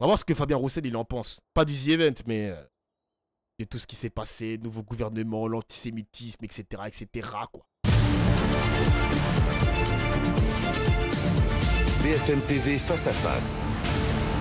On va voir ce que Fabien Roussel, il en pense. Pas du The Event, mais euh, de tout ce qui s'est passé, nouveau gouvernement, l'antisémitisme, etc., etc., quoi. BFM TV face à face.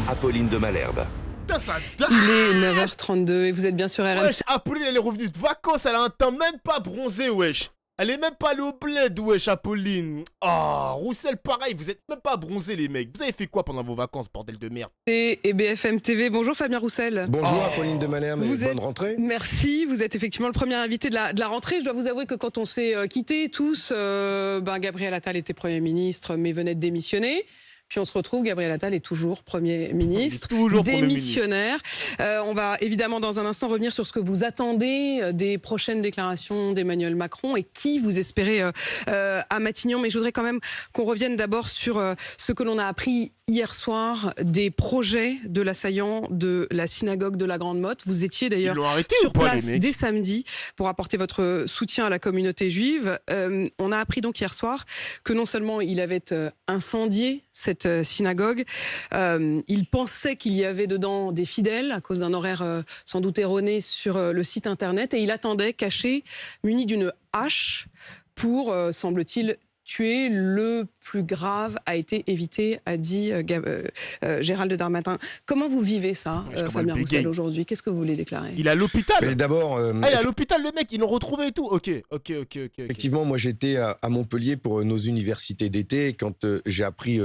Apolline de Malherbe. Il est 9h32 et vous êtes bien sur RS. Wesh, Apolline, elle est revenue de vacances, elle a un temps même pas bronzé, wesh. Elle est même pas allée au bled, wesh, Apolline. Oh, ah, Roussel, pareil, vous êtes même pas bronzés, les mecs. Vous avez fait quoi pendant vos vacances, bordel de merde et, et BFM TV, bonjour Fabien Roussel. Bonjour Apolline ah. de Malherbe bonne rentrée. Merci, vous êtes effectivement le premier invité de la, de la rentrée. Je dois vous avouer que quand on s'est euh, quittés tous, euh, ben Gabriel Attal était Premier ministre, mais venait de démissionner. Puis on se retrouve, Gabriel Attal est toujours Premier ministre, toujours démissionnaire. Euh, on va évidemment dans un instant revenir sur ce que vous attendez euh, des prochaines déclarations d'Emmanuel Macron et qui vous espérez euh, à Matignon. Mais je voudrais quand même qu'on revienne d'abord sur ce que l'on a appris hier soir des projets de l'assaillant de la synagogue de la Grande Motte. Vous étiez d'ailleurs sur place dès samedi pour apporter votre soutien à la communauté juive. Euh, on a appris donc hier soir que non seulement il avait euh, incendié cette euh, synagogue, il pensait qu'il y avait dedans des fidèles à cause d'un horaire sans doute erroné sur le site internet et il attendait caché, muni d'une hache pour, semble-t-il, es le plus grave a été évité, a dit euh, euh, euh, Gérald Darmatin. Comment vous vivez ça, Fabien Roussel, aujourd'hui Qu'est-ce que vous voulez déclarer Il est à l'hôpital d'abord... Ah, il est à l'hôpital, le mec, ils l'ont retrouvé et tout Ok, ok, ok. Effectivement, moi j'étais à, Montpellier pour nos universités d'été quand j'ai appris...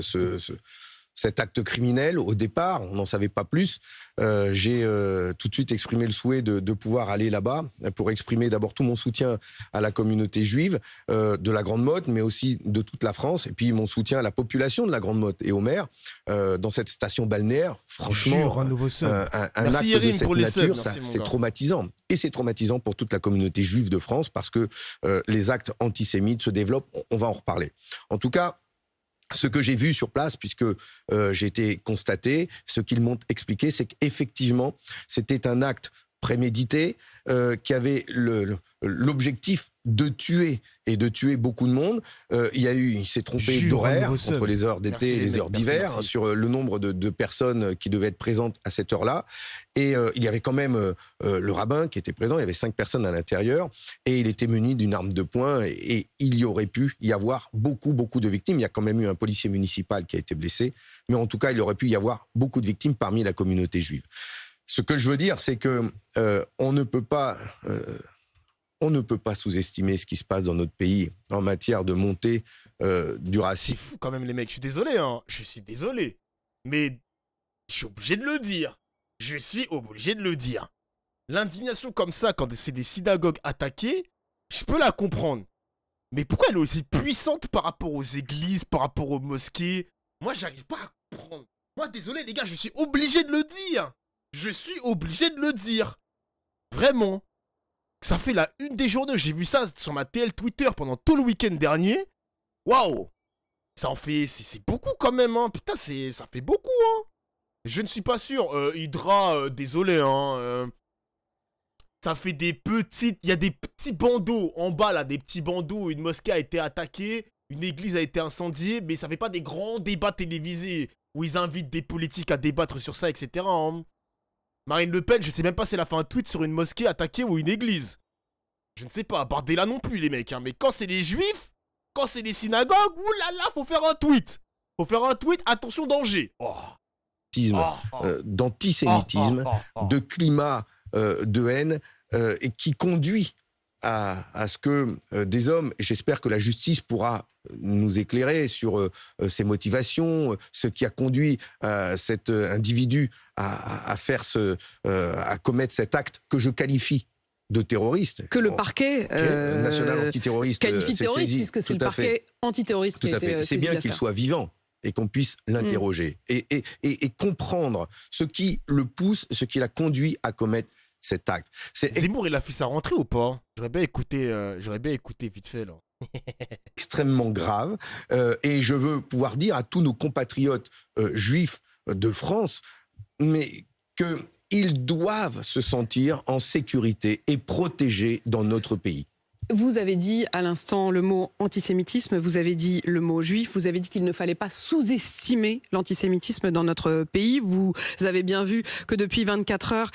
ce, ce cet acte criminel. Au départ, on n'en savait pas plus. Euh, j'ai euh, tout de suite exprimé le souhait de, pouvoir aller là-bas pour exprimer d'abord tout mon soutien à la communauté juive euh, de la Grande Motte, mais aussi de toute la France, et puis mon soutien à la population de la Grande Motte et au maire dans cette station balnéaire. Franchement, un acte de cette pour les nature, c'est traumatisant. Et c'est traumatisant pour toute la communauté juive de France parce que les actes antisémites se développent. on va en reparler. En tout cas, ce que j'ai vu sur place, puisque euh, j'ai été constaté, ce qu'ils m'ont expliqué, c'est qu'effectivement, c'était un acte prémédité, euh, qui avait l'objectif de tuer et de tuer beaucoup de monde. Euh, il y a eu, il s'est trompé d'horaire entre les heures d'été et les heures d'hiver sur euh, le nombre de, personnes qui devaient être présentes à cette heure-là. Et il y avait quand même le rabbin qui était présent. Il y avait cinq personnes à l'intérieur et il était muni d'une arme de poing et, il y aurait pu y avoir beaucoup beaucoup de victimes. Il y a quand même eu un policier municipal qui a été blessé, mais en tout cas il aurait pu y avoir beaucoup de victimes parmi la communauté juive. Ce que je veux dire, c'est que euh, on ne peut pas, euh, on ne peut pas sous-estimer ce qui se passe dans notre pays en matière de montée euh, du racisme. quand même les mecs, je suis désolé, hein. je suis désolé, mais je suis obligé de le dire. Je suis obligé de le dire. L'indignation comme ça quand c'est des synagogues attaquées, je peux la comprendre. Mais pourquoi elle est aussi puissante par rapport aux églises, par rapport aux mosquées Moi, j'arrive pas à comprendre. Moi, désolé les gars, je suis obligé de le dire. Je suis obligé de le dire. Vraiment. Ça fait la une des journées. J'ai vu ça sur ma TL Twitter pendant tout le week-end dernier. Waouh Ça en fait... C'est beaucoup quand même, hein. Putain, ça fait beaucoup, hein. Je ne suis pas sûr. Euh, Hydra, euh, désolé, hein. Euh. ça fait des petites... Il y a des petits bandeaux en bas, là. Des petits bandeaux. Une mosquée a été attaquée. Une église a été incendiée. Mais ça fait pas des grands débats télévisés où ils invitent des politiques à débattre sur ça, etc. Marine Le Pen, je sais même pas si elle a fait un tweet sur une mosquée attaquée ou une église. Je ne sais pas, là non plus les mecs, hein. mais quand c'est les juifs, quand c'est les synagogues, oulala, faut faire un tweet Faut faire un tweet, attention danger oh. Oh, oh. Euh, D'antisémitisme, de climat euh, de haine, euh, et qui conduit à, ce que euh, des hommes, j'espère que la justice pourra nous éclairer sur euh, euh, ses motivations, ce qui a conduit cet individu à, commettre cet acte que je qualifie de terroriste. Que le parquet national antiterroriste qualifie terroriste, puisque c'est le parquet antiterroriste qui C'est bien qu'il soit vivant et qu'on puisse mm. l'interroger et comprendre ce qui le pousse, ce qui l'a conduit à commettre cet acte. Zemmour, il a fait sa rentrée ou pas J'aurais bien écouté, euh, bien vite fait extrêmement grave. Euh, et je veux pouvoir dire à tous nos compatriotes euh, juifs de France, mais que ils doivent se sentir en sécurité et protégés dans notre pays. Vous avez dit à l'instant le mot antisémitisme, vous avez dit le mot juif, vous avez dit qu'il ne fallait pas sous-estimer l'antisémitisme dans notre pays. Vous avez bien vu que depuis 24 heures,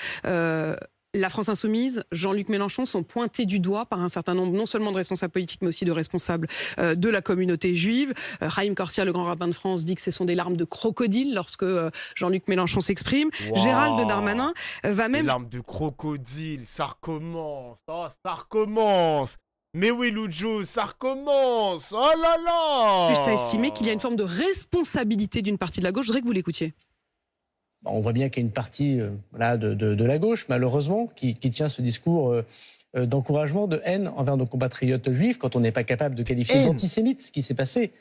la France insoumise, Jean-Luc Mélenchon sont pointés du doigt par un certain nombre non seulement de responsables politiques mais aussi de responsables euh, de la communauté juive. Euh, Raïm le grand rabbin de France, dit que ce sont des larmes de crocodile lorsque euh, Jean-Luc Mélenchon s'exprime. Gérald Darmanin euh, va même... Des larmes de crocodile, ça recommence, oh, ça recommence mais oui, Loujou, ça recommence Oh là là Juste à estimer qu'il y a une forme de responsabilité d'une partie de la gauche. Je voudrais que vous l'écoutiez on voit bien qu'il y a une partie euh, là de, la gauche, malheureusement, qui, qui tient ce discours euh, euh, d'encouragement, de haine envers nos compatriotes juifs, quand on n'est pas capable de qualifier d'antisémite ce qui s'est passé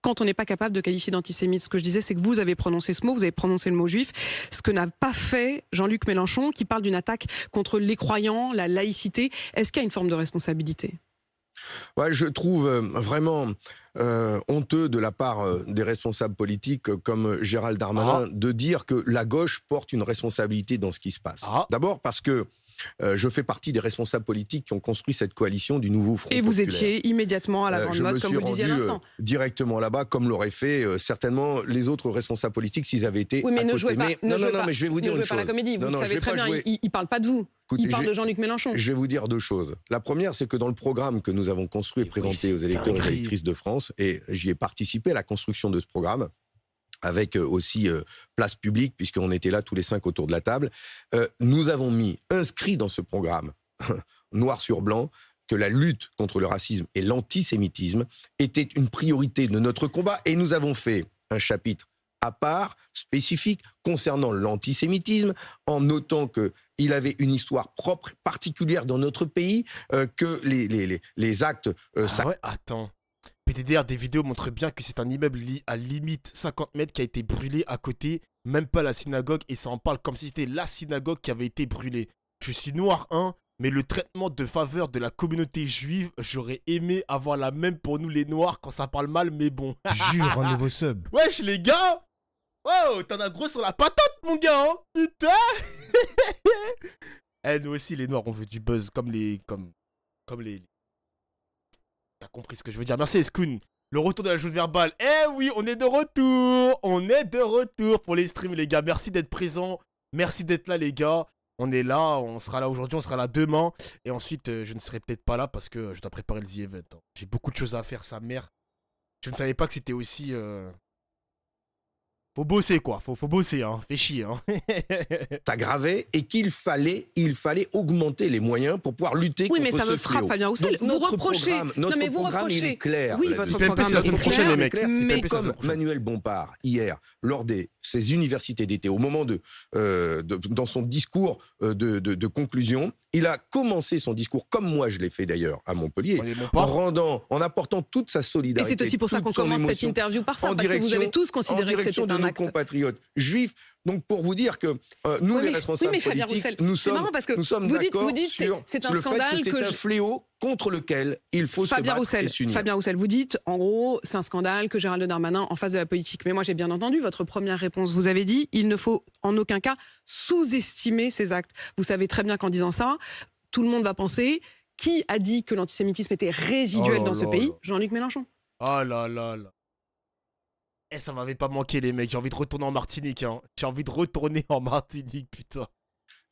quand on n'est pas capable de qualifier d'antisémite. Ce que je disais, c'est que vous avez prononcé ce mot, vous avez prononcé le mot juif, ce que n'a pas fait Jean-Luc Mélenchon, qui parle d'une attaque contre les croyants, la laïcité. Est-ce qu'il y a une forme de responsabilité je trouve euh, vraiment euh, honteux de la part euh, des responsables politiques comme Gérald Darmanin ah. de dire que la gauche porte une responsabilité dans ce qui se passe. Ah. D'abord parce que euh, je fais partie des responsables politiques qui ont construit cette coalition du nouveau Front Et vous étiez immédiatement à la euh, grande comme vous le disiez à l'instant. Euh, directement là-bas, comme l'auraient fait certainement les autres responsables politiques s'ils avaient été. Oui, mais ne jouez Mais, mais je vais vous dire une Pas la comédie. Vous le savez très bien. Il, ne parle pas de vous. il parle de Jean-Luc Mélenchon. Je vais vous dire deux choses. La première, c'est que dans le programme que nous avons construit et, présenté aux électeurs et électrices de France, et j'y ai participé à la construction de ce programme, avec euh, aussi euh, place publique, puisqu'on était là tous les cinq autour de la table. Euh, nous avons mis inscrit dans ce programme, noir sur blanc, que la lutte contre le racisme et l'antisémitisme était une priorité de notre combat, et nous avons fait un chapitre à part, spécifique, concernant l'antisémitisme, en notant que il avait une histoire propre, particulière dans notre pays, que les, les, actes... Ah attends PTDR, des vidéos montrent bien que c'est un immeuble à limite 50 mètres qui a été brûlé à côté, même pas la synagogue, et ça en parle comme si c'était la synagogue qui avait été brûlée. Je suis noir hein, mais le traitement de faveur de la communauté juive, j'aurais aimé avoir la même pour nous les noirs quand ça parle mal, mais bon. Jure, un nouveau sub. Wesh les gars Wow, t'en as gros sur la patate mon gars, hein Putain Eh, nous aussi les noirs, on veut du buzz comme les... comme... comme les... T'as compris ce que je veux dire. Merci, Scoon. Le retour de la joue verbale. Eh oui, on est de retour. On est de retour pour les streams, les gars. Merci d'être présents. Merci d'être là, les gars. On est là, on sera là aujourd'hui, on sera là demain. Et ensuite, euh, je ne serai peut-être pas là parce que je dois préparer le The Event. Hein. J'ai beaucoup de choses à faire, sa mère. Je ne savais pas que c'était aussi euh, faut bosser quoi, faut, faut bosser, hein. fait chier. Hein. T'as gravé et qu'il fallait, il fallait augmenter les moyens pour pouvoir lutter contre ce fléau. Oui, mais ça me frappe, Fabien Roussel. vous reprochez. notre non, mais vous reprochez. est clair. Oui, votre programme est, clair. Mais comme Manuel Bompard, hier, lors de ses universités d'été, au moment de, euh, dans son discours euh, de, de, conclusion, il a commencé son discours, comme moi je l'ai fait d'ailleurs à Montpellier, en rendant, en apportant toute sa solidarité. Et c'est aussi pour ça qu'on commence cette interview par ça, parce que vous avez tous considéré que c'était un Compatriote compatriotes juifs. Donc pour vous dire que nous, les responsables politiques, nous sommes, parce que c'est un scandale que, c'est un fléau contre lequel il faut se battre et s'unir. Fabien Roussel, vous dites, en gros, c'est un scandale que Gérald Darmanin en face de la politique. Mais moi, j'ai bien entendu votre première réponse. Vous avez dit, il ne faut en aucun cas sous-estimer ces actes. Vous savez très bien qu'en disant ça, tout le monde va penser qui a dit que l'antisémitisme était résiduel oh dans ce pays Jean-Luc Mélenchon. Oh là là là. Eh, ça m'avait pas manqué, les mecs. J'ai envie de retourner en Martinique. Hein. J'ai envie de retourner en Martinique, putain.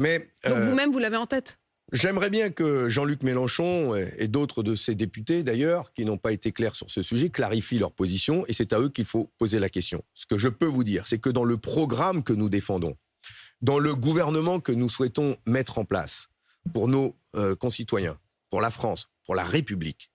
Mais. Donc euh, vous-même, vous, l'avez en tête J'aimerais bien que Jean-Luc Mélenchon et, d'autres de ses députés, d'ailleurs, qui n'ont pas été clairs sur ce sujet, clarifient leur position et c'est à eux qu'il faut poser la question. Ce que je peux vous dire, c'est que dans le programme que nous défendons, dans le gouvernement que nous souhaitons mettre en place pour nos euh, concitoyens, pour la France, pour la République,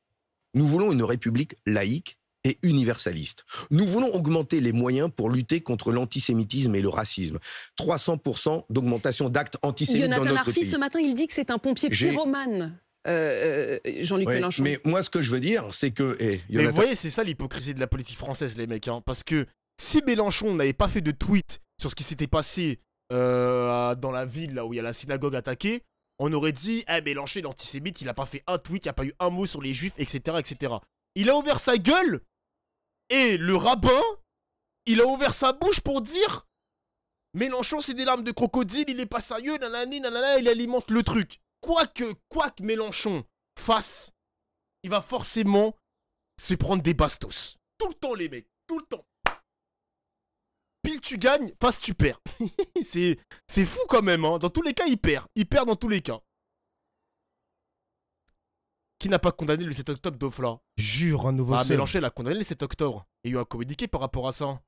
nous voulons une République laïque et universaliste. Nous voulons augmenter les moyens pour lutter contre l'antisémitisme et le racisme. 300% d'augmentation d'actes antisémites dans notre Arfi, pays. ce matin, il dit que c'est un pompier pyromane. Euh, euh, Jean-Luc Mélenchon. Mais moi, ce que je veux dire, c'est que. Eh, vous voyez, c'est ça l'hypocrisie de la politique française, les mecs. Hein, parce que si Mélenchon n'avait pas fait de tweet sur ce qui s'était passé euh, dans la ville là où il y a la synagogue attaquée, on aurait dit Eh, Mélenchon est antisémite, il n'a pas fait un tweet, il n'y a pas eu un mot sur les juifs, etc. etc. Il a ouvert sa gueule et le rabbin, il a ouvert sa bouche pour dire Mélenchon, c'est des larmes de crocodile, il est pas sérieux, nanani, nanana, il alimente le truc. Quoi que, quoi que Mélenchon fasse, il va forcément se prendre des bastos. Tout le temps, les mecs, tout le temps. Pile tu gagnes, face tu perds. c'est fou quand même, hein. Dans tous les cas, il perd. Il perd dans tous les cas. Qui n'a pas condamné le 7 octobre Dofla Jure, un nouveau Ah, Mélenchon, il l'a condamné le 7 octobre. Et il y a eu un communiqué par rapport à ça.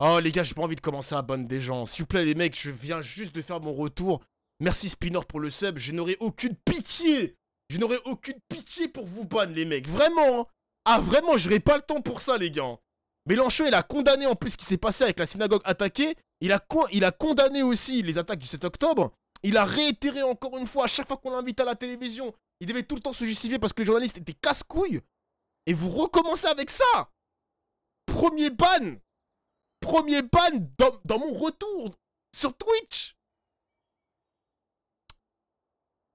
Oh, les gars, j'ai pas envie de commencer à ban des gens. S'il vous plaît, les mecs, je viens juste de faire mon retour. Merci Spinner, pour le sub. Je n'aurai aucune pitié. Je n'aurai aucune pitié pour vous ban, les mecs. Vraiment. Hein. Ah, vraiment, j'aurai pas le temps pour ça, les gars. Mélenchon, il a condamné en plus ce qui s'est passé avec la synagogue attaquée. Il a, il a condamné aussi les attaques du 7 octobre. Il a réitéré encore une fois, à chaque fois qu'on l'invite à la télévision, il devait tout le temps se justifier parce que les journalistes étaient casse-couilles. Et vous recommencez avec ça Premier ban Premier ban dans, mon retour sur Twitch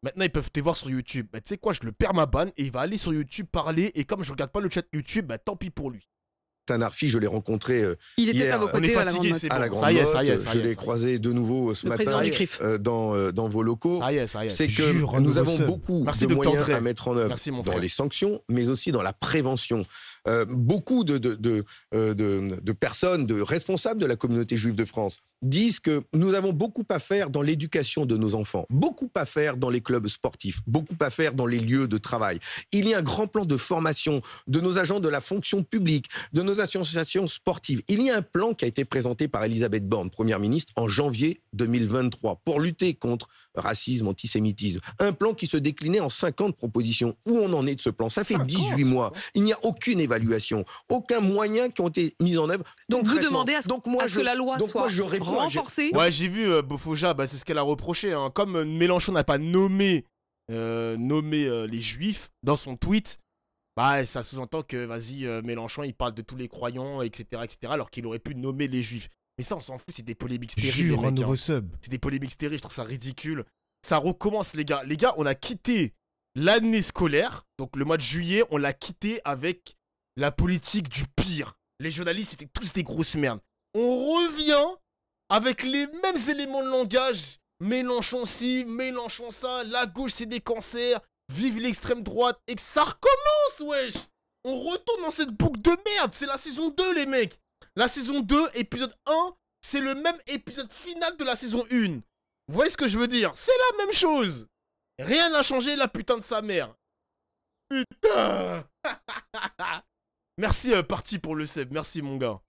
Maintenant, ils peuvent te voir sur YouTube. Bah, tu sais quoi, je le perds ma ban et il va aller sur YouTube parler. Et comme je regarde pas le chat YouTube, bah tant pis pour lui. Tanarfi, je l'ai rencontré euh, il hier. était à vos côtés à la Grande je l'ai croisé de nouveau euh, ce matin euh, dans, vos locaux. C'est que nous avons beaucoup de moyens à mettre en œuvre dans les sanctions, mais aussi dans la prévention. beaucoup de personnes, de responsables de la communauté juive de France disent que nous avons beaucoup à faire dans l'éducation de nos enfants, beaucoup à faire dans les clubs sportifs, beaucoup à faire dans les lieux de travail. Il y a un grand plan de formation de nos agents de la fonction publique, de nos associations sportives. Il y a un plan qui a été présenté par Elisabeth Borne, Première ministre, en janvier 2023 pour lutter contre racisme, antisémitisme. Un plan qui se déclinait en 50 propositions. Où on en est de ce plan Ça fait 18 mois. Il n'y a aucune évaluation, aucun moyen qui ont été mis en œuvre. Donc, vous demandez à ce, que la loi soit je renforcée Ouais, j'ai vu euh, Bofoja, bah, c'est ce qu'elle a reproché. Hein. Comme Mélenchon n'a pas nommé, euh, euh, les juifs dans son tweet, bah, ça sous-entend que, vas-y, Mélenchon, il parle de tous les croyants, etc., etc., alors qu'il aurait pu nommer les juifs. Mais ça, on s'en fout, c'est des polémiques stériles. Jure un hein. sub. C'est des polémiques stériles, je trouve ça ridicule. Ça recommence, les gars. Les gars, on a quitté l'année scolaire, donc le mois de juillet, on l'a quitté avec la politique du pire. Les journalistes étaient tous des grosses merdes. On revient avec les mêmes éléments de langage. Mélenchon ci, Mélenchon ça, la gauche c'est des cancers, vive l'extrême droite, et que ça recommence, wesh On retourne dans cette boucle de merde, c'est la saison 2, les mecs la saison 2, épisode 1, c'est le même épisode final de la saison 1. Vous voyez ce que je veux dire C'est la même chose Rien n'a changé, la putain de sa mère Putain Merci, euh, parti pour le seb, merci mon gars.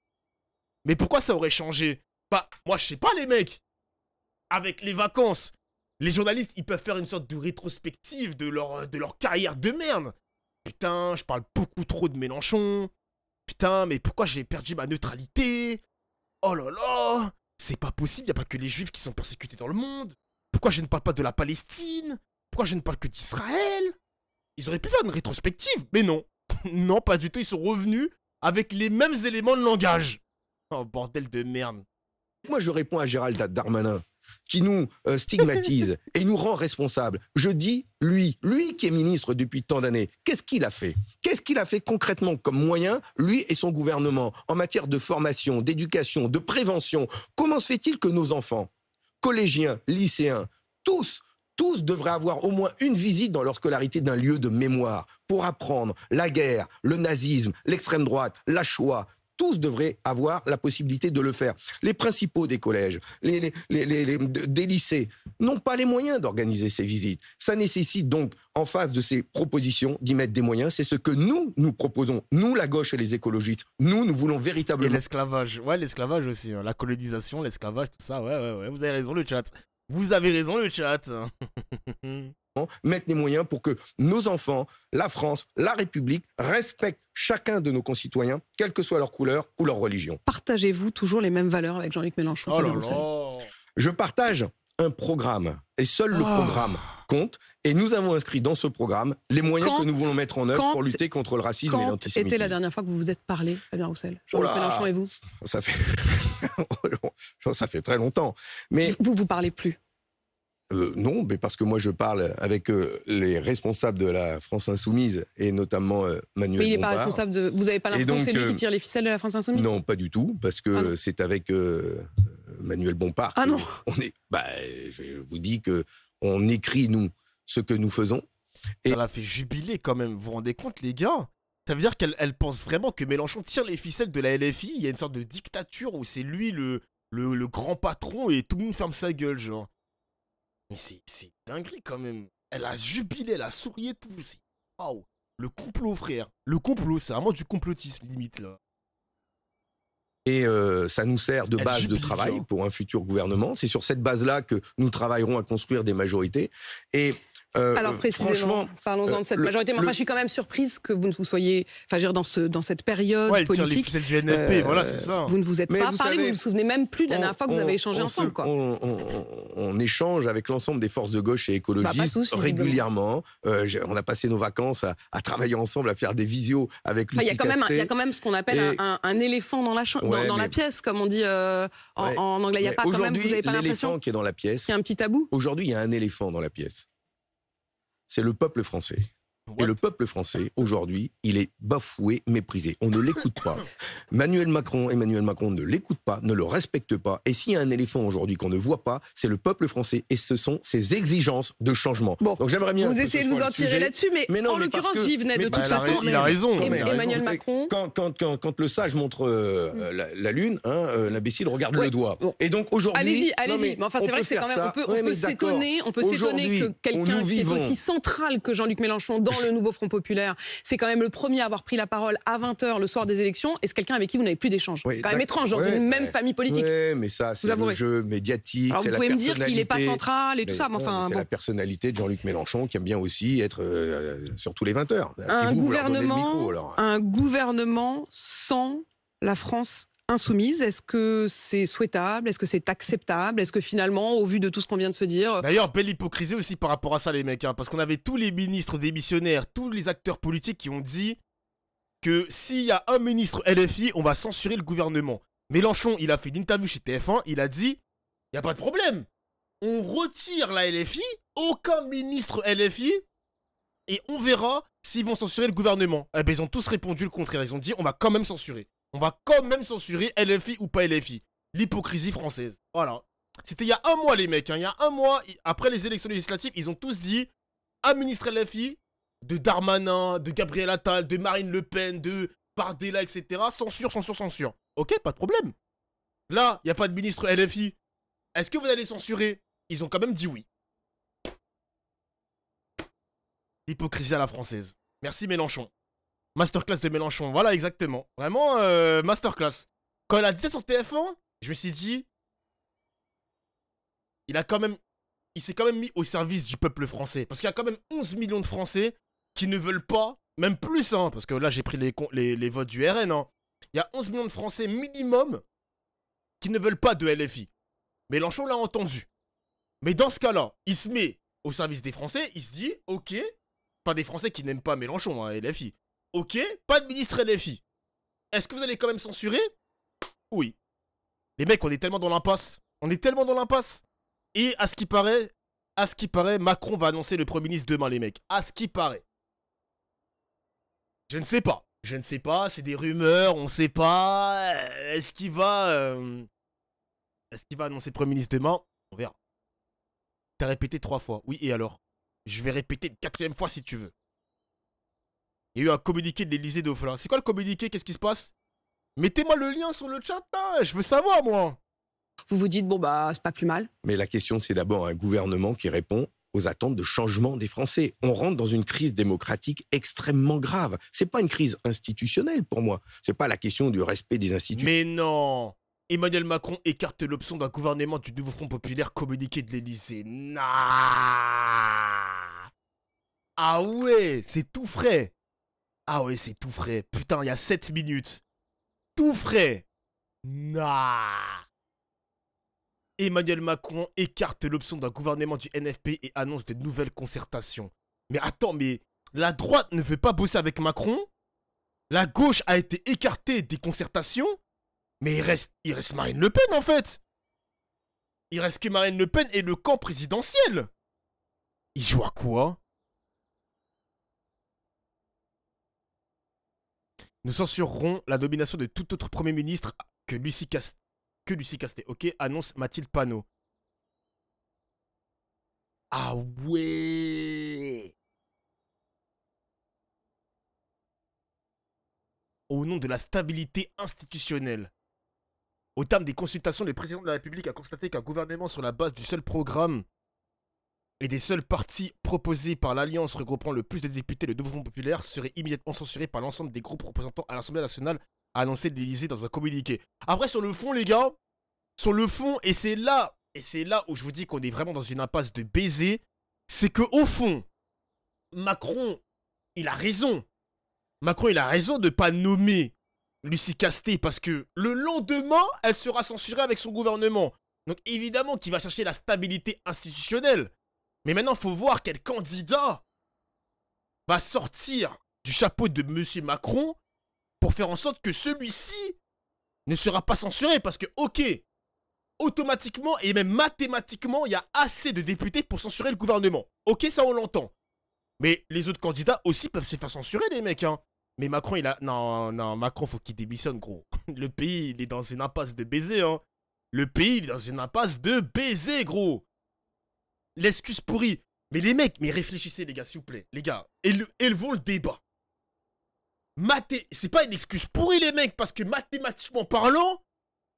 Mais pourquoi ça aurait changé Bah, moi je sais pas les mecs Avec les vacances, les journalistes, ils peuvent faire une sorte de rétrospective de leur, euh, de leur carrière de merde Putain, je parle beaucoup trop de Mélenchon, Putain, mais pourquoi j'ai perdu ma neutralité Oh là là C'est pas possible, y a pas que les juifs qui sont persécutés dans le monde. Pourquoi je ne parle pas de la Palestine Pourquoi je ne parle que d'Israël Ils auraient pu faire une rétrospective, mais non. non, pas du tout, ils sont revenus avec les mêmes éléments de langage. Oh bordel de merde. Moi je réponds à Gérald Darmanin qui nous euh, stigmatise et nous rend responsable. Je dis lui, lui qui est ministre depuis tant d'années, qu'est-ce qu'il a fait Qu'est-ce qu'il a fait concrètement comme moyen, lui et son gouvernement, en matière de formation, d'éducation, de prévention Comment se fait-il que nos enfants, collégiens, lycéens, tous tous devraient avoir au moins une visite dans leur scolarité d'un lieu de mémoire pour apprendre la guerre, le nazisme, l'extrême droite, la Shoah, tous devraient avoir la possibilité de le faire. Les principaux des collèges, les, des lycées n'ont pas les moyens d'organiser ces visites. Ça nécessite donc, en face de ces propositions, d'y mettre des moyens. C'est ce que nous, nous proposons. Nous, la gauche et les écologistes, nous, nous voulons véritablement... Et l'esclavage, ouais, l'esclavage aussi. Hein. La colonisation, l'esclavage, tout ça, ouais, ouais, ouais. Vous avez raison, le chat. Vous avez raison, le chat. mettre les moyens pour que nos enfants, la France, la République respectent chacun de nos concitoyens, quelle que soit leur couleur ou leur religion. Partagez-vous toujours les mêmes valeurs avec Jean-Luc Mélenchon oh Je partage un programme et seul le oh. programme compte. Et nous avons inscrit dans ce programme les moyens que nous voulons mettre en œuvre pour lutter contre le racisme et l'antisémitisme. C'était la dernière fois que vous vous êtes parlé, Fabien Roussel. Oh Jean-Luc Mélenchon et vous Ça fait ça fait très longtemps. Mais vous vous parlez plus. Euh, non, mais parce que moi je parle avec euh, les responsables de la France Insoumise et notamment euh, Manuel. Mais il responsable de. Vous n'avez pas l'impression que c'est lui qui tire les ficelles de la France Insoumise Non, pas du tout, parce que ah c'est avec Manuel Bompard. Ah non on est, bah, Je vous dis que on écrit, nous, ce que nous faisons. Et... Ça l'a fait jubiler quand même, vous vous rendez compte, les gars ça veut dire qu'elle pense vraiment que Mélenchon tire les ficelles de la LFI. Il y a une sorte de dictature où c'est lui le, le, grand patron et tout le monde ferme sa gueule, genre. Mais c'est dinguerie quand même. Elle a jubilé, elle a sourié, tout. Waouh! Le complot, frère. Le complot, c'est vraiment du complotisme, limite, là. Et euh, ça nous sert de base de travail pour un futur gouvernement. C'est sur cette base-là que nous travaillerons à construire des majorités. Et euh, Alors euh, franchement, parlons-en de cette euh, majorité. Mais je suis quand même surprise que vous ne vous soyez, enfin, dire, dans, ce, dans cette période politique, voilà, c'est ça. Vous ne vous êtes pas parlé, vous ne vous souvenez même plus de la dernière fois que vous avez échangé ensemble. On, échange avec l'ensemble des forces de gauche et bah, écologistes régulièrement. on a passé nos vacances à, travailler ensemble, à faire des visios avec. Il y a quand même, il y a quand même ce qu'on appelle un, éléphant dans la, dans, la pièce, comme on dit en, anglais. Il n'y a pas quand même, qui est dans la pièce. C'est un petit tabou. Aujourd'hui, il y a un éléphant dans la pièce c'est le peuple français. Et le peuple français, aujourd'hui, il est bafoué, méprisé. On ne l'écoute pas. Emmanuel Macron, Emmanuel Macron ne l'écoute pas, ne le respecte pas. Et s'il y a un éléphant aujourd'hui qu'on ne voit pas, c'est le peuple français et ce sont ses exigences de changement. Bon, Donc j'aimerais bien. Vous essayez de nous en tirer là-dessus, mais, en l'occurrence, j'y venais de toute bah, façon. Il a raison. Emmanuel Macron. Quand, le sage montre euh, mm. la, lune, hein, euh, mm. l'imbécile regarde le doigt. Et donc aujourd'hui. Allez-y, allez-y. Mais, enfin, c'est vrai que c'est quand même. On peut s'étonner que quelqu'un qui est aussi central que Jean-Luc Mélenchon le nouveau Front populaire, c'est quand même le premier à avoir pris la parole à 20h le soir des élections, et c'est quelqu'un avec qui vous n'avez plus d'échange. c'est quand même étrange, dans une même famille politique. Oui, mais ça, c'est le jeu médiatique. vous pouvez me dire qu'il n'est pas central et tout ça, mais enfin. C'est la personnalité de Jean-Luc Mélenchon qui aime bien aussi être euh, sur tous les 20 h Un, gouvernement, un gouvernement sans la France insoumise. Est-ce que c'est souhaitable Est-ce que c'est acceptable Est-ce que finalement, au vu de tout ce qu'on vient de se dire... Euh, D'ailleurs, belle hypocrisie aussi par rapport à ça, les mecs, hein, parce qu'on avait tous les ministres démissionnaires, tous les acteurs politiques qui ont dit que s'il y a un ministre LFI, on va censurer le gouvernement. Mélenchon, il a fait une interview chez TF1, il a dit, il n'y a pas de problème. On retire la LFI, aucun ministre LFI, et on verra s'ils vont censurer le gouvernement. Eh ben, ils ont tous répondu le contraire, ils ont dit, on va quand même censurer on va quand même censurer LFI ou pas LFI. L'hypocrisie française. Voilà. C'était il y a un mois, les mecs. Hein. Il y a un mois, après les élections législatives, ils ont tous dit administrer LFI de Darmanin, de Gabriel Attal, de Marine Le Pen, de Bardella, etc. Censure, censure, censure. Ok, pas de problème. Là, il n'y a pas de ministre LFI. Est-ce que vous allez censurer Ils ont quand même dit oui. L'hypocrisie à la française. Merci Mélenchon. Masterclass de Mélenchon, voilà exactement. Vraiment, euh, masterclass. Quand il a dit ça sur TF1, je me suis dit, il a quand même, il s'est quand même mis au service du peuple français. Parce qu'il y a quand même 11 millions de Français qui ne veulent pas, même plus, hein, parce que là j'ai pris les, les, votes du RN. Hein. Il y a 11 millions de Français minimum qui ne veulent pas de LFI. Mélenchon l'a entendu. Mais dans ce cas-là, il se met au service des Français, il se dit, ok, pas des Français qui n'aiment pas Mélenchon, hein, LFI, Ok, pas de ministre LFI. Est-ce que vous allez quand même censurer Oui. Les mecs, on est tellement dans l'impasse. On est tellement dans l'impasse. Et à ce qui paraît, à ce qui paraît, Macron va annoncer le Premier ministre demain, les mecs. À ce qui paraît. Je ne sais pas. Je ne sais pas, c'est des rumeurs, on ne sait pas. Euh, est-ce qu'il va... Euh, est-ce qu'il va annoncer le Premier ministre demain On verra. T'as répété trois fois. Oui, et alors Je vais répéter une quatrième fois si tu veux. Il y a eu un communiqué de l'Elysée de C'est quoi le communiqué Qu'est-ce qui se passe Mettez-moi le lien sur le chat, hein. je veux savoir, moi Vous vous dites, bon, bah, c'est pas plus mal. Mais la question, c'est d'abord un gouvernement qui répond aux attentes de changement des Français. On rentre dans une crise démocratique extrêmement grave. C'est pas une crise institutionnelle pour moi. C'est pas la question du respect des institutions. Mais non Emmanuel Macron écarte l'option d'un gouvernement du nouveau Front populaire communiqué de l'Élysée. ah ouais, c'est tout frais. Ah ouais, c'est tout frais. Putain, il y a 7 minutes. Tout frais. Nah. Emmanuel Macron écarte l'option d'un gouvernement du NFP et annonce de nouvelles concertations. Mais attends, mais la droite ne veut pas bosser avec Macron La gauche a été écartée des concertations Mais il reste, il reste Marine Le Pen en fait Il reste que Marine Le Pen et le camp présidentiel Il joue à quoi Nous censurerons la domination de tout autre Premier ministre que Lucie, que Castet. Ok, annonce Mathilde Panot. Ah ouais Au nom de la stabilité institutionnelle. Au terme des consultations, le président de la République a constaté qu'un gouvernement sur la base du seul programme et des seuls partis proposés par l'Alliance regroupant le plus de députés le Mouvement populaire seraient immédiatement censurés par l'ensemble des groupes représentants à l'Assemblée nationale, a annoncé l'Élysée dans un communiqué. Après, sur le fond, les gars, sur le fond, et c'est là, et c'est là où je vous dis qu'on est vraiment dans une impasse de baiser, c'est que au fond, Macron, il a raison. Macron, il a raison de ne pas nommer Lucie Casté parce que le lendemain, elle sera censurée avec son gouvernement. Donc évidemment qu'il va chercher la stabilité institutionnelle. Mais maintenant, faut voir quel candidat va sortir du chapeau de M. Macron pour faire en sorte que celui-ci ne sera pas censuré. Parce que, ok, automatiquement et même mathématiquement, il y a assez de députés pour censurer le gouvernement. Ok, ça on l'entend. Mais les autres candidats aussi peuvent se faire censurer, les mecs. Hein. Mais Macron, il a... Non, non, Macron, faut qu'il démissionne, gros. Le pays, il est dans une impasse de baiser, hein. Le pays, il est dans une impasse de baiser, gros. L'excuse pourrie. Mais les mecs, mais réfléchissez, les gars, s'il vous plaît. Les gars, éle élevons le débat. Mathé... C'est pas une excuse pourrie, les mecs, parce que mathématiquement parlant,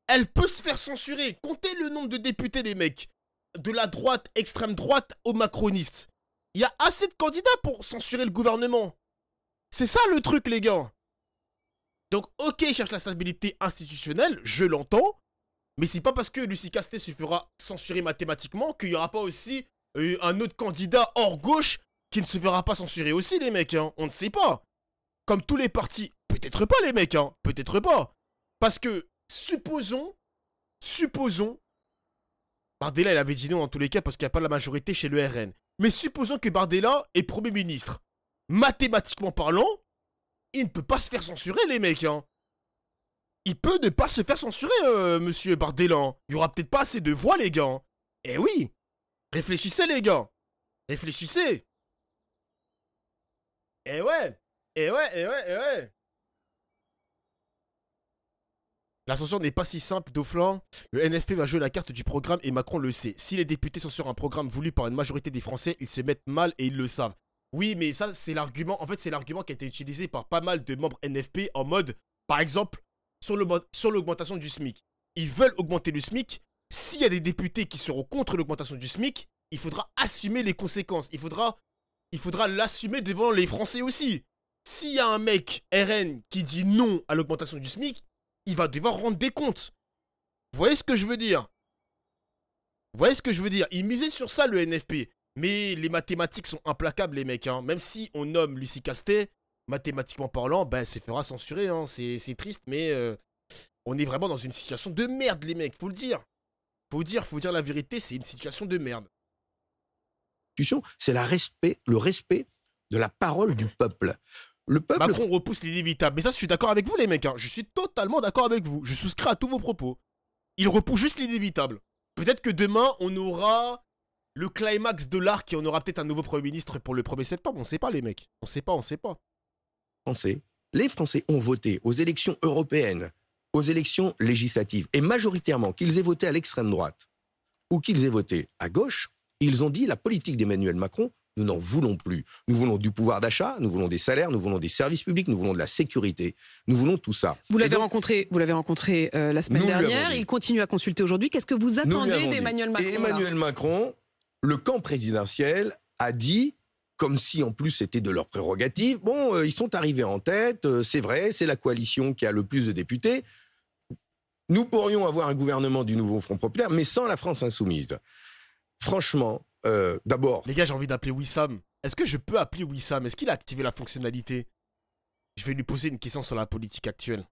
elle peut se faire censurer. Comptez le nombre de députés, des mecs. De la droite, extrême droite, au macronistes. Il y a assez de candidats pour censurer le gouvernement. C'est ça le truc, les gars. Donc, ok, cherche la stabilité institutionnelle, je l'entends. Mais c'est pas parce que Lucie Castet se fera censurer mathématiquement qu'il n'y aura pas aussi euh, un autre candidat hors gauche qui ne se fera pas censurer aussi, les mecs. Hein. On ne sait pas. Comme tous les partis. Peut-être pas, les mecs. Hein. Peut-être pas. Parce que, supposons, supposons, Bardella, il avait dit non en tous les cas parce qu'il n'y a pas la majorité chez le RN. Mais supposons que Bardella est Premier ministre. Mathématiquement parlant, il ne peut pas se faire censurer, les mecs. Hein il peut ne pas se faire censurer, euh, monsieur Bardelan. Il n'y aura peut-être pas assez de voix, les gars. Eh oui Réfléchissez, les gars Réfléchissez Eh ouais Eh ouais, eh ouais, eh ouais L'ascension n'est pas si simple, Dauphin. Le NFP va jouer la carte du programme et Macron le sait. Si les députés censurent un programme voulu par une majorité des Français, ils se mettent mal et ils le savent. Oui, mais ça, c'est l'argument. En fait, c'est l'argument qui a été utilisé par pas mal de membres NFP en mode, par exemple, sur l'augmentation du SMIC. Ils veulent augmenter le SMIC. S'il y a des députés qui seront contre l'augmentation du SMIC, il faudra assumer les conséquences. Il faudra il faudra l'assumer devant les Français aussi. S'il y a un mec RN qui dit non à l'augmentation du SMIC, il va devoir rendre des comptes. Vous voyez ce que je veux dire Vous voyez ce que je veux dire Il misaient sur ça le NFP. Mais les mathématiques sont implacables, les mecs. Hein. Même si on nomme Lucie Castet, mathématiquement parlant, ben, fera censurer. Hein. C'est triste, mais euh, on est vraiment dans une situation de merde, les mecs, faut le dire. Faut dire, faut dire la vérité, c'est une situation de merde. C'est respect, le respect de la parole du peuple. Le peuple... Macron repousse l'inévitable. Mais ça, je suis d'accord avec vous, les mecs. Hein. Je suis totalement d'accord avec vous. Je souscris à tous vos propos. Il repousse juste l'inévitable. Peut-être que demain, on aura le climax de l'arc et on aura peut-être un nouveau Premier ministre pour le 1er septembre. On sait pas, les mecs. On sait pas, on sait pas les Français ont voté aux élections européennes, aux élections législatives, et majoritairement, qu'ils aient voté à l'extrême droite ou qu'ils aient voté à gauche, ils ont dit la politique d'Emmanuel Macron, nous n'en voulons plus. Nous voulons du pouvoir d'achat, nous voulons des salaires, nous voulons des services publics, nous voulons de la sécurité, nous voulons tout ça. Vous l'avez rencontré, vous l'avez rencontré euh, la semaine dernière. Il continue à consulter aujourd'hui. Qu'est-ce que vous attendez d'Emmanuel Macron Emmanuel Macron, le camp présidentiel a dit comme si en plus c'était de leur prérogative. Bon, euh, ils sont arrivés en tête, euh, c'est vrai, c'est la coalition qui a le plus de députés. Nous pourrions avoir un gouvernement du nouveau Front populaire, mais sans la France insoumise. Franchement, euh, d'abord... Les gars, j'ai envie d'appeler Wissam. Est-ce que je peux appeler Wissam Est-ce qu'il a activé la fonctionnalité Je vais lui poser une question sur la politique actuelle.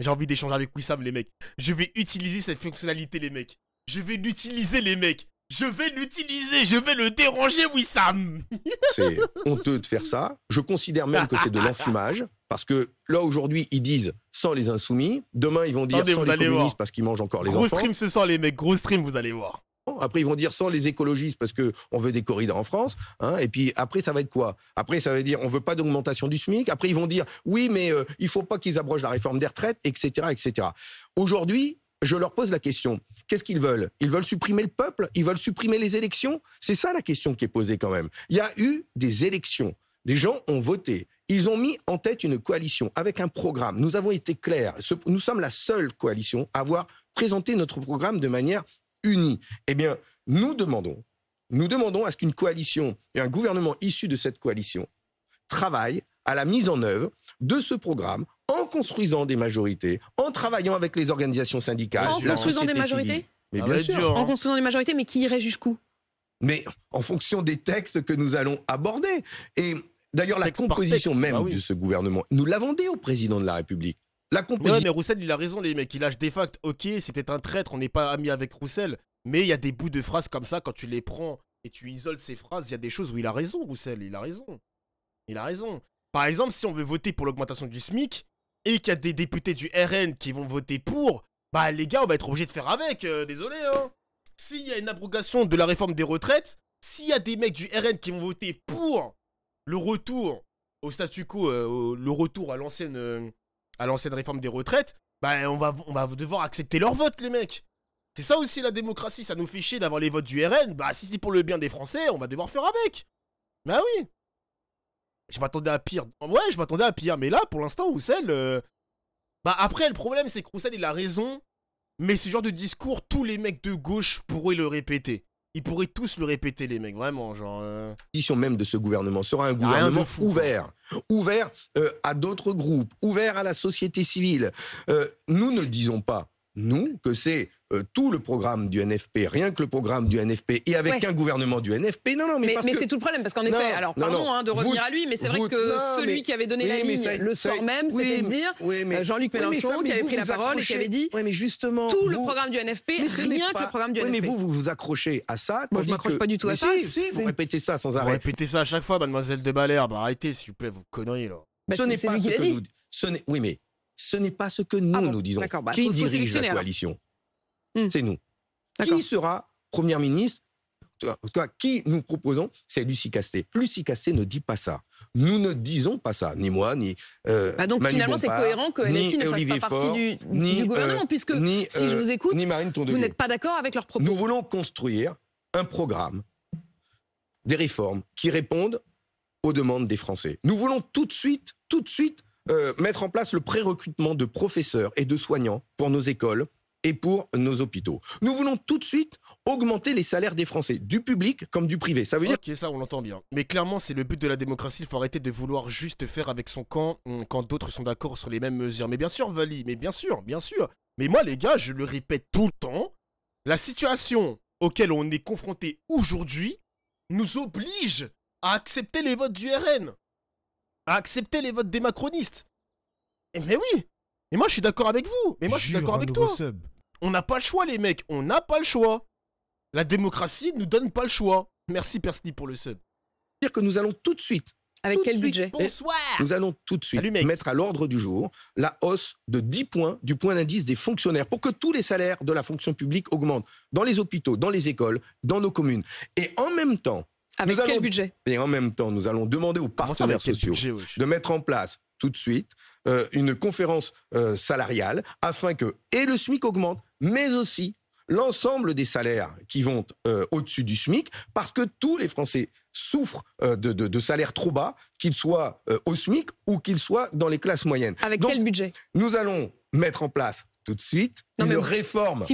J'ai envie d'échanger avec Wissam, les mecs. Je vais utiliser cette fonctionnalité, les mecs. Je vais l'utiliser, les mecs. Je vais l'utiliser, je vais le déranger, Wissam. C'est honteux de faire ça. Je considère même que c'est de l'enfumage, parce que là aujourd'hui ils disent sans les insoumis, demain ils vont dire sans les communistes parce qu'ils mangent encore les enfants. Gros stream ce sont les mecs, gros stream, vous allez voir. Après, ils vont dire sans les écologistes parce qu'on veut des corridors en France. Hein. et puis après, ça va être quoi Après, ça va dire on veut pas d'augmentation du SMIC. Après, ils vont dire oui, mais euh, il faut pas qu'ils abrogent la réforme des retraites, etc., etc. Aujourd'hui, je leur pose la question. Qu'est-ce qu'ils veulent Ils veulent supprimer le peuple Ils veulent supprimer les élections C'est ça la question qui est posée quand même. Il y a eu des élections. Des gens ont voté. Ils ont mis en tête une coalition avec un programme. Nous avons été clairs. Nous sommes la seule coalition à avoir présenté notre programme de manière unie. Eh bien, nous demandons, nous demandons à ce qu'une coalition et un gouvernement issu de cette coalition travaillent à la mise en œuvre de ce programme en construisant des majorités, en travaillant avec les organisations syndicales. En construisant des majorités Mais bien sûr. Hein. En construisant des majorités, mais qui irait jusqu'où Mais en fonction des textes que nous allons aborder. Et d'ailleurs, la composition même bah de ce gouvernement, nous l'avons dit au président de la République. La composition... mais Roussel, il a raison, les mecs. Il lâche des facts. Ok, c'est peut-être un traître, on n'est pas amis avec Roussel. Mais il y a des bouts de phrases comme ça, quand tu les prends et tu isoles ces phrases, il y a des choses où il a raison, Roussel. Il a raison. Il a raison. Par exemple, si on veut voter pour l'augmentation du SMIC, et qu'il y a des députés du RN qui vont voter pour, bah les gars, on va être obligé de faire avec, euh, désolé hein. S'il y a une abrogation de la réforme des retraites, s'il y a des mecs du RN qui vont voter pour le retour au statu quo, euh, le retour euh, à l'ancienne réforme des retraites, bah on va, on va devoir accepter leur vote les mecs. C'est ça aussi la démocratie, ça nous fait chier d'avoir les votes du RN, bah si c'est pour le bien des Français, on va devoir faire avec. Bah oui je m'attendais à pire. Ouais, je m'attendais à pire. Mais là, pour l'instant, Roussel. Euh, bah, après, le problème, c'est que Roussel, il a raison. Mais ce genre de discours, tous les mecs de gauche pourraient le répéter. Ils pourraient tous le répéter, les mecs, vraiment, genre. position euh. même de ce gouvernement sera un gouvernement ouvert, ouvert euh, à d'autres groupes, ouvert à la société civile. nous ne disons pas, nous, que c'est euh, tout le programme du NFP, rien que le programme du NFP, et avec un gouvernement du NFP. Non, non, mais, mais, mais c'est tout le problème, parce qu'en effet, alors pardon hein, de revenir à lui, mais c'est vrai que celui qui avait donné la ligne le soir même, cest c'était de dire Jean-Luc Mélenchon, qui avait pris la parole et qui avait dit mais justement, tout le programme du NFP, rien que le programme du NFP. mais vous, vous vous accrochez à ça. Moi, je m'accroche pas du tout à ça. Vous répétez ça sans arrêt. Vous répétez ça à chaque fois, mademoiselle de Balère. Bah, arrêtez, s'il vous plaît, vos conneries, là. Bah, ce n'est pas ce que nous. Oui, mais ce n'est pas ce que nous ah nous disons. Bah, qui dirige la coalition Mmh. c'est nous. Qui sera première ministre en tout qui nous proposons, c'est Lucie Casté. Lucie Casté ne dit pas ça. Nous ne disons pas ça, ni moi, ni. Euh, bah donc finalement, c'est cohérent que Olivier du, du gouvernement, euh, puisque si je euh, vous écoute, vous n'êtes pas d'accord avec leurs propos. Nous voulons construire un programme, des réformes qui répondent aux demandes des Français. Nous voulons tout de suite, tout de suite, euh, mettre en place le pré-recrutement de professeurs et de soignants pour nos écoles et pour nos hôpitaux. Nous voulons tout de suite augmenter les salaires des Français, du public comme du privé. Ça veut dire. Ok, ça on l'entend bien. Mais clairement, c'est le but de la démocratie. Il faut arrêter de vouloir juste faire avec son camp hum, quand d'autres sont d'accord sur les mêmes mesures. Mais bien sûr, Vali, mais bien sûr, bien sûr. Mais moi, les gars, je le répète tout le temps, la situation auquel on est confronté aujourd'hui nous oblige à accepter les votes du RN, à accepter les votes des macronistes. Et mais oui, et moi je suis d'accord avec vous, mais moi je suis d'accord hein, avec toi. On n'a pas le choix, les mecs. On n'a pas le choix. La démocratie nous donne pas le choix. Merci, Persny, pour le sub. Dire que nous allons tout de suite avec quel budget Bonsoir Nous allons tout de suite mettre à l'ordre du jour la hausse de 10 points du point d'indice des fonctionnaires pour que tous les salaires de la fonction publique augmentent dans les hôpitaux, dans les écoles, dans nos communes. Et en même temps... Avec quel budget Et en même temps, nous allons demander aux partenaires sociaux de mettre en place tout de suite euh, une conférence euh, salariale afin que et le SMIC augmente mais aussi l'ensemble des salaires qui vont euh, au-dessus du SMIC, parce que tous les Français souffrent euh, de, salaires trop bas, qu'ils soient euh, au SMIC ou qu'ils soient dans les classes moyennes. Avec quel budget Nous allons mettre en place tout de suite une réforme.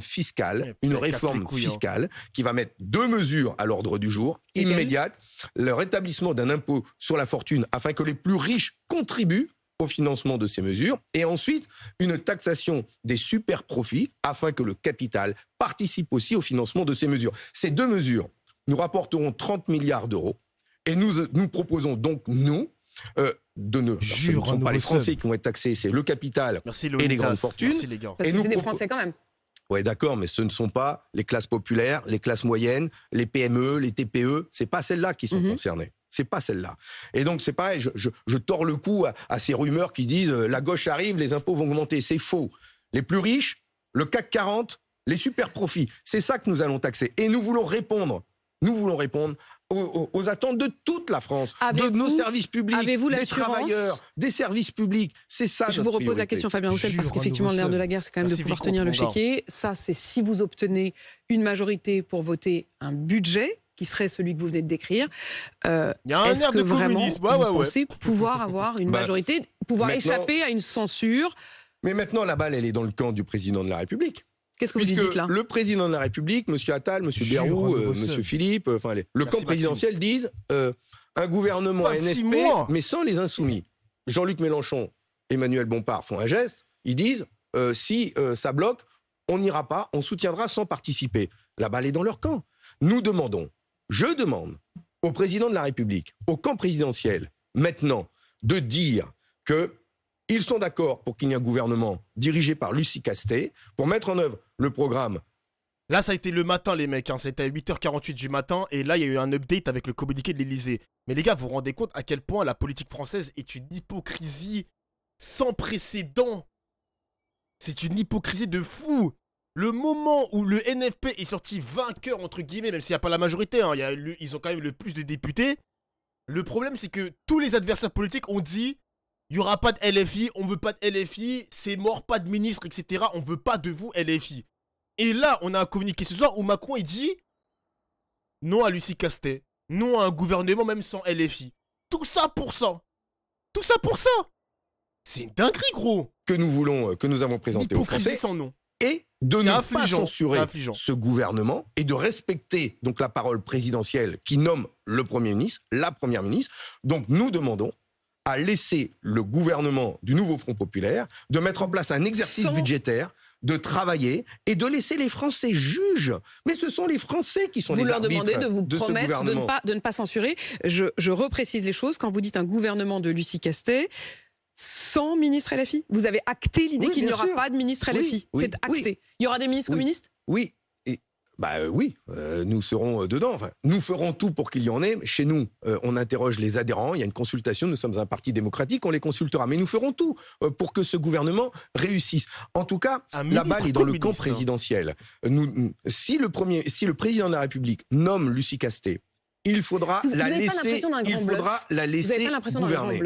fiscale, une réforme hein. fiscale qui va mettre deux mesures à l'ordre du jour immédiate le rétablissement d'un impôt sur la fortune afin que les plus riches contribuent au financement de ces mesures, et ensuite une taxation des super-profits afin que le capital participe aussi au financement de ces mesures. Ces deux mesures nous rapporteront 30 milliards d'euros, et nous, nous proposons donc, nous, euh, de ne jure, pas les Français qui vont être taxés, c'est le capital et les grandes fortunes. Merci, les et nous des Français quand même. Oui, d'accord, mais ce ne sont pas les classes populaires, les classes moyennes, les PME, les TPE, ce c'est pas celles-là qui sont mhm. concernées. C'est pas celle-là. Et donc c'est pareil, je, je, je, tords le cou à, ces rumeurs qui disent euh, la gauche arrive, les impôts vont augmenter. C'est faux. Les plus riches, le CAC 40, les super profits, c'est ça que nous allons taxer. Et nous voulons répondre. Nous voulons répondre aux, attentes de toute la France, de nos services publics, des travailleurs, des services publics. C'est ça. Je vous repose la question, Fabien Roussel, parce hein, qu'effectivement, l'ère de la guerre, c'est quand même de pouvoir tenir le chéquier. Ça, c'est si vous obtenez une majorité pour voter un budget qui serait celui que vous venez de décrire, euh, est-ce que de vraiment ouais, vous pensez pouvoir avoir une bah, majorité, pouvoir échapper à une censure Mais maintenant, la balle, elle est dans le camp du président de la République. Qu'est-ce que vous dites là Le président de la République, M. Attal, M. Berrou, M. Philippe, euh, enfin, le camp présidentiel disent euh, un gouvernement NFP, mais sans les insoumis. Jean-Luc Mélenchon, Emmanuel Bompard font un geste. Ils disent euh, si ça bloque, on n'ira pas, on soutiendra sans participer. La balle est dans leur camp. Nous demandons je demande au président de la République, au camp présidentiel, maintenant, de dire que ils sont d'accord pour qu'il y ait un gouvernement dirigé par Lucie Castet pour mettre en œuvre le programme. Là, ça a été le matin, les mecs. Hein. C'était à 8h48 du matin. Et là, il y a eu un update avec le communiqué de l'Elysée. Mais les gars, vous vous rendez compte à quel point la politique française est une hypocrisie sans précédent. C'est une hypocrisie de fou. Le moment où le NFP est sorti vainqueur, entre guillemets, même s'il n'y a pas la majorité, hein, a ils ont quand même le plus de députés, le problème c'est que tous les adversaires politiques ont dit il n'y aura pas de LFI, on veut pas de LFI, c'est mort, pas de ministre, etc. On veut pas de vous, LFI. Et là, on a un communiqué ce soir où Macron il dit non à Lucie Castet, non à un gouvernement même sans LFI. Tout ça pour ça. Tout ça pour ça. C'est une dinguerie, gros. Que nous voulons, euh, que nous avons présenté au Français. sans nom et de ne pas censurer ce gouvernement et de respecter donc la parole présidentielle qui nomme le Premier ministre, la Première ministre. Donc nous demandons à laisser le gouvernement du nouveau Front populaire de mettre en place un exercice budgétaire de travailler et de laisser les Français juges. Mais ce sont les Français qui sont les arbitres Vous leur demandez de vous promettre de ne, pas, censurer. Je, je reprécise les choses. Quand vous dites un gouvernement de Lucie Castet, sans ministre LFI Vous avez acté l'idée qu'il n'y aura pas de ministre LFI. C'est acté. Il y aura des ministres communistes Oui. Et, bah euh, oui, euh, nous serons euh, dedans. Enfin, nous ferons tout pour qu'il y en ait. Chez nous, on interroge les adhérents. Il y a une consultation. Nous sommes un parti démocratique. On les consultera. Mais nous ferons tout pour que ce gouvernement réussisse. En tout cas, la balle est dans le camp hein. présidentiel. Nous, si le premier, si le président de la République nomme Lucie Castet, il faudra la laisser. Il faudra la laisser gouverner.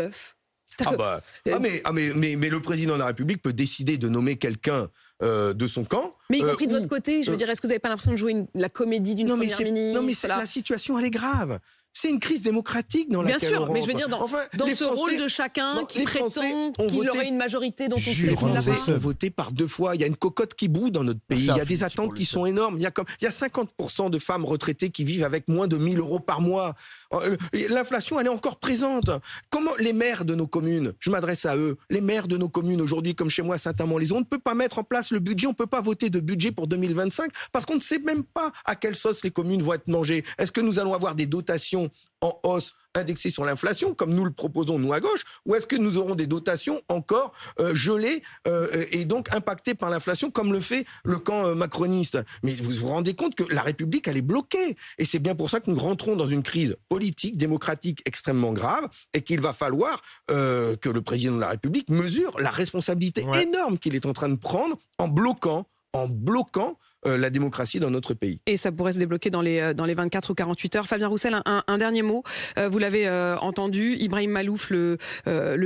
Ah bah, ah, ah mais, le président de la République peut décider de nommer quelqu'un euh, de son camp. Mais y compris euh, de votre côté, je veux euh, dire, est-ce que vous n'avez pas l'impression de jouer la comédie d'une première ministre Non mais, la situation, elle est grave. C'est une crise démocratique dans laquelle Bien sûr, mais je veux dire dans, ce rôle de chacun qui prétend qu'il aurait une majorité dont on sait Les Français ont voté par deux fois. Il y a une cocotte qui bout dans notre pays. il y a des attentes qui sont énormes. Il y a comme il y a 50% de femmes retraitées qui vivent avec moins de 1000 euros par mois. Oh, l'inflation, elle est encore présente. Comment les maires de nos communes, je m'adresse à eux, les maires de nos communes aujourd'hui, comme chez moi à Saint-Amand-les-Eaux, on ne peut pas mettre en place le budget, on ne peut pas voter de budget pour 2025 parce qu'on ne sait même pas à quelle sauce les communes vont être mangées. Est-ce que nous allons avoir des dotations en hausse indexée sur l'inflation, comme nous le proposons, nous, à gauche, ou est-ce que nous aurons des dotations encore euh, gelées euh, et donc impactées par l'inflation, comme le fait le camp euh, macroniste Mais vous vous rendez compte que la République, elle est bloquée. Et c'est bien pour ça que nous rentrons dans une crise politique, démocratique extrêmement grave, et qu'il va falloir que le président de la République mesure la responsabilité énorme qu'il est en train de prendre en bloquant en bloquant euh, la démocratie dans notre pays. Et ça pourrait se débloquer dans les, euh, dans les 24 ou 48 heures. Fabien Roussel, un, dernier mot. Euh, vous l'avez entendu, Ibrahim Malouf, le,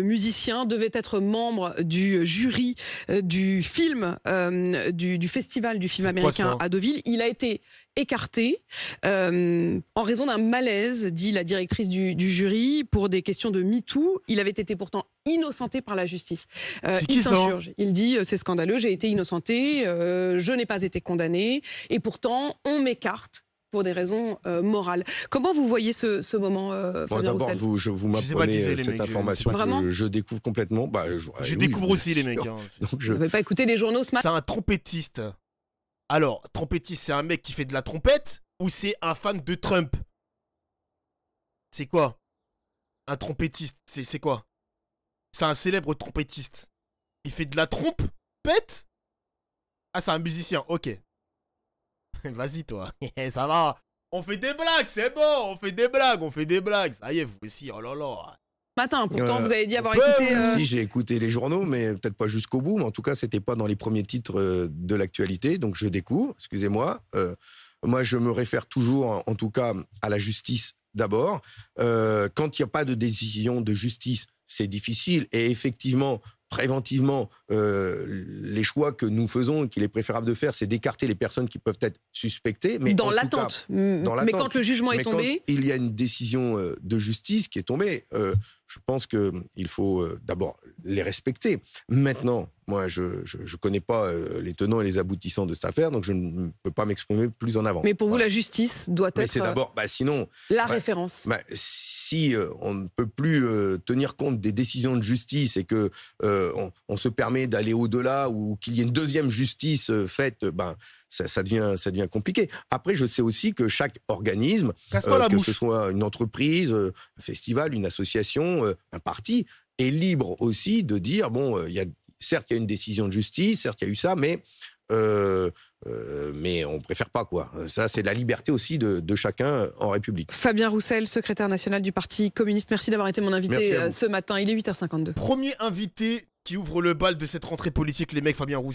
musicien, devait être membre du jury du film, du, festival du film américain à Deauville. Il a été écarté en raison d'un malaise, dit la directrice du, jury, pour des questions de MeToo. Il avait été pourtant innocenté par la justice. il hein s'insurge. Il dit c'est scandaleux, j'ai été innocenté, je n'ai pas été condamné et pourtant on m'écarte pour des raisons euh, morales. Comment vous voyez ce, moment, euh, D'abord, vous, je, vous m'apprenez euh, cette information je, que je découvre complètement. Bah, je, découvre aussi, les mecs. Hein, Donc, je vais pas écouter les journaux ce matin. C'est un trompettiste. Alors, trompettiste, c'est un mec qui fait de la trompette ou c'est un fan de Trump C'est quoi Un trompettiste, c'est quoi C'est un célèbre trompettiste. Il fait de la trompette Ah, c'est un musicien, ok. Vas-y, toi. ça va. On fait des blagues, c'est bon. On fait des blagues, on fait des blagues. Ça y est, vous aussi, oh là là. Matin, pourtant, euh, vous avez dit avoir écouté. Oui, euh, Si, j'ai écouté les journaux, mais peut-être pas jusqu'au bout. Mais en tout cas, c'était pas dans les premiers titres euh, de l'actualité. Donc, je découvre, excusez-moi. moi, je me réfère toujours, en tout cas, à la justice d'abord. quand il n'y a pas de décision de justice, c'est difficile. Et effectivement, préventivement euh, les choix que nous faisons et qu'il est préférable de faire, c'est d'écarter les personnes qui peuvent être suspectées. Mais dans l'attente. Mais quand le jugement est tombé. il y a une décision euh, de justice qui est tombée. Euh, je pense qu'il euh, faut euh, d'abord les respecter. Maintenant, moi, je ne connais pas euh, les tenants et les aboutissants de cette affaire, donc je ne peux pas m'exprimer plus en avant. Mais pour vous, la justice doit être. c'est d'abord, bah, sinon. La bah, référence. Bah, si on ne peut plus tenir compte des décisions de justice et que on, se permet d'aller au-delà ou qu'il y ait une deuxième justice faite, ben ça, devient, ça devient compliqué. Après, je sais aussi que chaque organisme, euh, que ce soit une entreprise, euh, un festival, une association, euh, un parti, est libre aussi de dire bon, a, certes, il y a une décision de justice, certes, il y a eu ça, mais. mais on préfère pas quoi. Ça, c'est la liberté aussi de, de, chacun en République. Fabien Roussel, secrétaire national du Parti communiste, merci d'avoir été mon invité ce matin. Il est 8h52. Premier invité qui ouvre le bal de cette rentrée politique, les mecs Fabien Roussel.